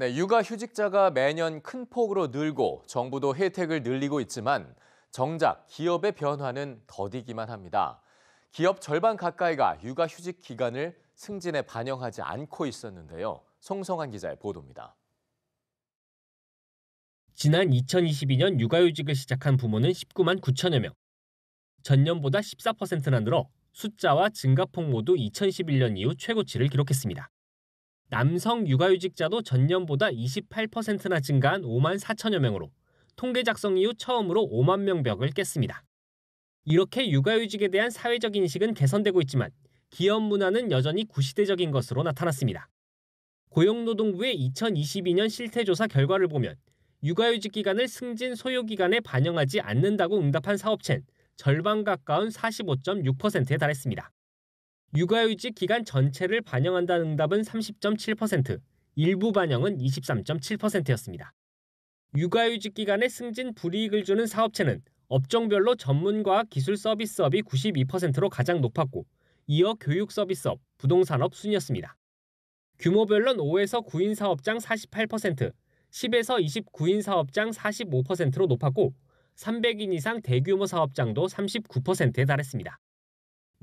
네, 육아휴직자가 매년 큰 폭으로 늘고 정부도 혜택을 늘리고 있지만 정작 기업의 변화는 더디기만 합니다. 기업 절반 가까이가 육아휴직 기간을 승진에 반영하지 않고 있었는데요. 송성환 기자의 보도입니다. 지난 2022년 육아휴직을 시작한 부모는 19만 9천여 명. 전년보다 14%나 늘어 숫자와 증가폭 모두 2011년 이후 최고치를 기록했습니다. 남성 육아휴직자도 전년보다 28%나 증가한 5만 4천여 명으로 통계 작성 이후 처음으로 5만 명 벽을 깼습니다. 이렇게 육아휴직에 대한 사회적 인식은 개선되고 있지만 기업 문화는 여전히 구시대적인 것으로 나타났습니다. 고용노동부의 2022년 실태조사 결과를 보면 육아휴직 기간을 승진 소요 기간에 반영하지 않는다고 응답한 사업체는 절반 가까운 45.6%에 달했습니다. 육아휴직 기간 전체를 반영한다는 응답은 30.7%, 일부 반영은 23.7%였습니다. 육아휴직 기간에 승진 불이익을 주는 사업체는 업종별로 전문과학 기술 서비스업이 92%로 가장 높았고 이어 교육 서비스업, 부동산업 순이었습니다. 규모별론 5에서 9인 사업장 48%, 10에서 29인 사업장 45%로 높았고 300인 이상 대규모 사업장도 39%에 달했습니다.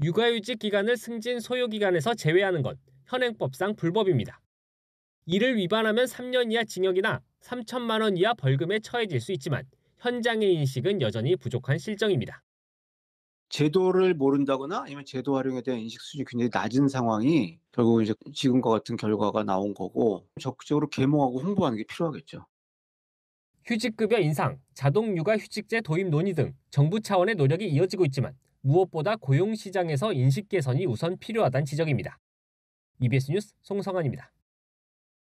육아휴직 기간을 승진 소요기간에서 제외하는 건 현행법상 불법입니다. 이를 위반하면 3년 이하 징역이나 3천만 원 이하 벌금에 처해질 수 있지만 현장의 인식은 여전히 부족한 실정입니다. 제도를 모른다거나 아니면 제도 활용에 대한 인식 수준이 굉장히 낮은 상황이 결국 이제 지금과 같은 결과가 나온 거고 적극적으로 계몽하고 홍보하는 게 필요하겠죠. 휴직급여 인상, 자동육아 휴직제 도입 논의 등 정부 차원의 노력이 이어지고 있지만 무엇보다 고용시장에서 인식 개선이 우선 필요하다는 지적입니다. EBS 뉴스 송성환입니다.